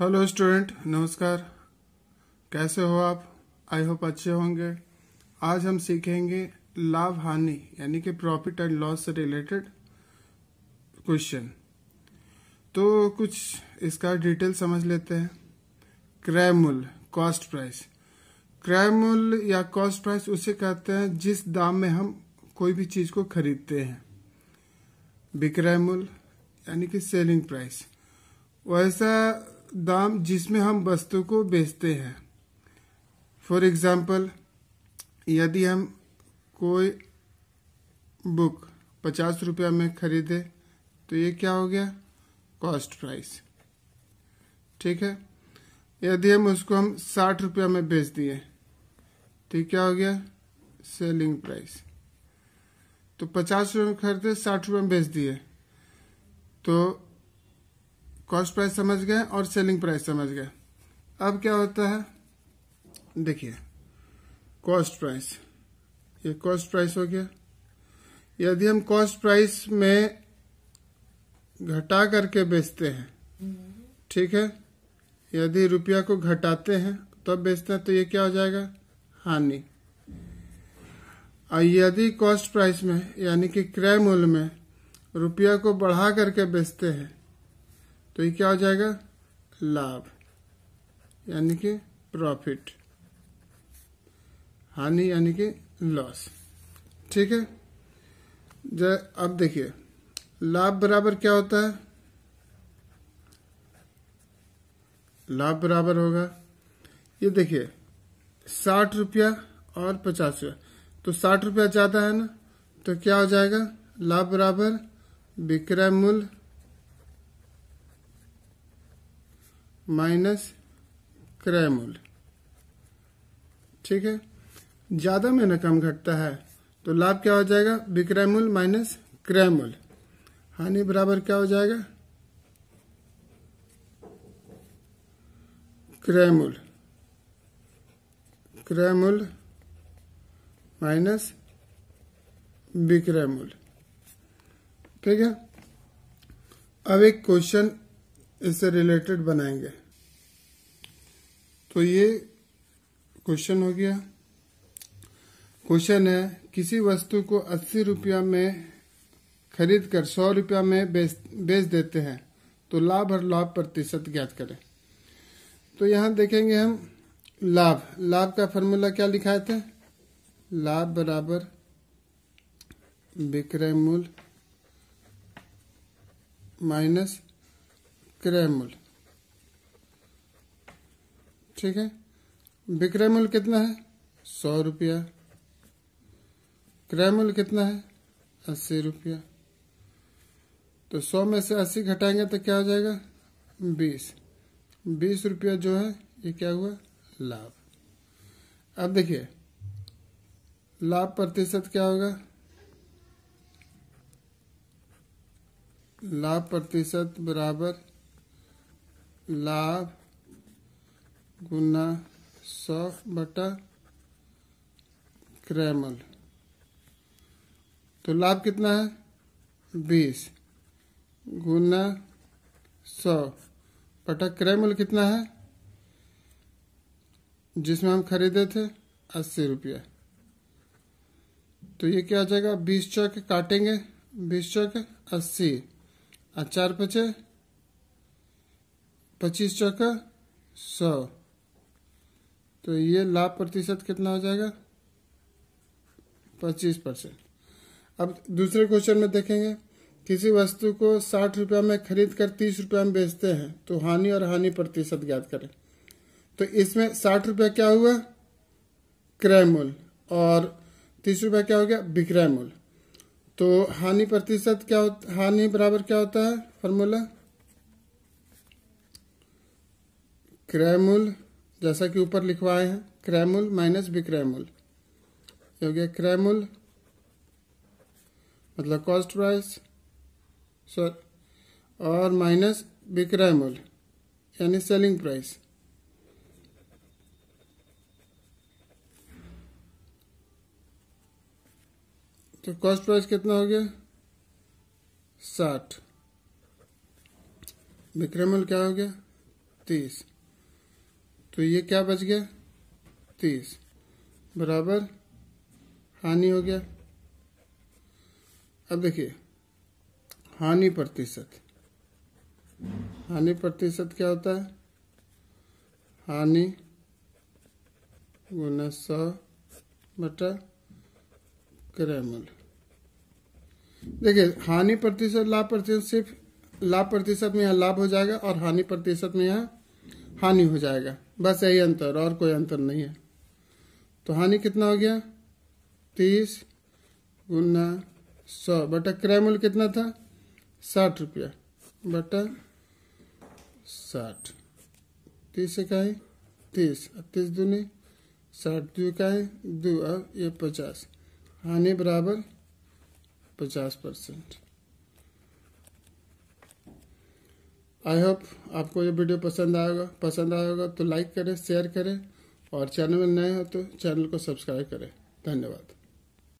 hello student नमस्कार कैसे हो आप आई होप अच्छे होंगे आज हम सीखेंगे लाभ हानि यानी कि प्रॉफिट एंड लॉस से रिलेटेड क्वेश्चन तो कुछ इसका डिटेल समझ लेते हैं क्रय मूल्य कॉस्ट प्राइस क्रय मूल्य या कॉस्ट प्राइस उसे कहते हैं जिस दाम में हम कोई भी चीज को खरीदते हैं विक्रय मूल्य यानी कि सेलिंग प्राइस वैसा दाम जिसमें हम वस्तु को बेचते हैं फॉर एग्ज़ाम्पल यदि हम कोई बुक पचास रुपया में खरीदे तो ये क्या हो गया कॉस्ट प्राइस ठीक है यदि हम उसको हम साठ रुपया में बेच दिए तो क्या हो गया सेलिंग प्राइस तो पचास रुपये में खरीदे साठ रुपये में बेच दिए तो कॉस्ट प्राइस समझ गए और सेलिंग प्राइस समझ गए अब क्या होता है देखिए कॉस्ट प्राइस ये कॉस्ट प्राइस हो गया यदि हम कॉस्ट प्राइस में घटा करके बेचते हैं ठीक है यदि रुपया को घटाते हैं तब बेचते हैं तो ये क्या हो जाएगा हानि और यदि कॉस्ट प्राइस में यानी कि क्रय मूल्य में रुपया को बढ़ा करके बेचते हैं तो ये क्या हो जाएगा लाभ यानी कि प्रॉफिट हानि यानी कि लॉस ठीक है जय अब देखिए लाभ बराबर क्या होता है लाभ बराबर होगा ये देखिए साठ रुपया और पचास रुपया तो साठ रुपया ज्यादा है ना तो क्या हो जाएगा लाभ बराबर विक्रय मूल्य माइनस क्रैमूल ठीक है ज्यादा में ना कम घटता है तो लाभ क्या हो जाएगा विक्रयमूल माइनस क्रैमूल हानि बराबर क्या हो जाएगा क्रैमूल क्रैमोल माइनस विक्रयमूल ठीक है अब एक क्वेश्चन इससे रिलेटेड बनाएंगे तो ये क्वेश्चन हो गया क्वेश्चन है किसी वस्तु को अस्सी रुपया में खरीद कर सौ रुपया में बेच बेच देते हैं तो लाभ और लाभ प्रतिशत ज्ञात करें तो यहां देखेंगे हम लाभ लाभ का फॉर्मूला क्या लिखा थे लाभ बराबर विक्रय मूल्य माइनस क्रय मूल्य ठीक है विक्रय मूल्य कितना है सौ रुपया क्रय मूल्य कितना है अस्सी रुपया तो सौ में से अस्सी घटाएंगे तो क्या हो जाएगा बीस बीस रुपया जो है ये क्या हुआ लाभ अब देखिए लाभ प्रतिशत क्या होगा लाभ प्रतिशत बराबर लाभ गुना सौ बटा क्रैमल तो लाभ कितना है बीस गुना सौ बटा क्रैमल कितना है जिसमें हम खरीदे थे अस्सी रुपया तो ये क्या आ जाएगा बीस चौके काटेंगे बीस चौके अस्सी और चार पचे पच्चीस चौका सौ तो ये लाभ प्रतिशत कितना हो जाएगा पच्चीस परसेंट अब दूसरे क्वेश्चन में देखेंगे किसी वस्तु को साठ रुपया में खरीद कर तीस रुपया में बेचते हैं तो हानि और हानि प्रतिशत ज्ञात करें तो इसमें साठ रुपया क्या हुआ क्रय मूल्य और तीस रुपया क्या हो गया विक्रय मूल्य तो हानि प्रतिशत क्या होता हानि बराबर क्या होता है फॉर्मूला क्रैमूल जैसा कि ऊपर लिखवाए हैं क्रैमूल माइनस विक्रय हो गया क्रय मतलब कॉस्ट प्राइस सॉरी और माइनस विक्रैमूल यानी सेलिंग प्राइस तो कॉस्ट प्राइस कितना हो गया साठ विक्रय क्या हो गया तीस तो ये क्या बच गया तीस बराबर हानि हो गया अब देखिए हानि प्रतिशत हानि प्रतिशत क्या होता है हानि गुना सौ बटा क्रय देखिए हानि प्रतिशत लाभ प्रतिशत सिर्फ लाभ प्रतिशत में यहाँ लाभ हो जाएगा और हानि प्रतिशत में यहाँ हानि हो जाएगा बस यही अंतर और कोई अंतर नहीं है तो हानि कितना हो गया तीस गुना सौ बटा क्रय मूल्य कितना था साठ रुपया बटा साठ तीस इकाई तीस तीस दूनी साठ दो इकाई दो अब ये पचास हानि बराबर पचास परसेंट आई होप आपको ये वीडियो पसंद आएगा पसंद आएगा तो लाइक करें शेयर करें और चैनल में नए हो तो चैनल को सब्सक्राइब करें धन्यवाद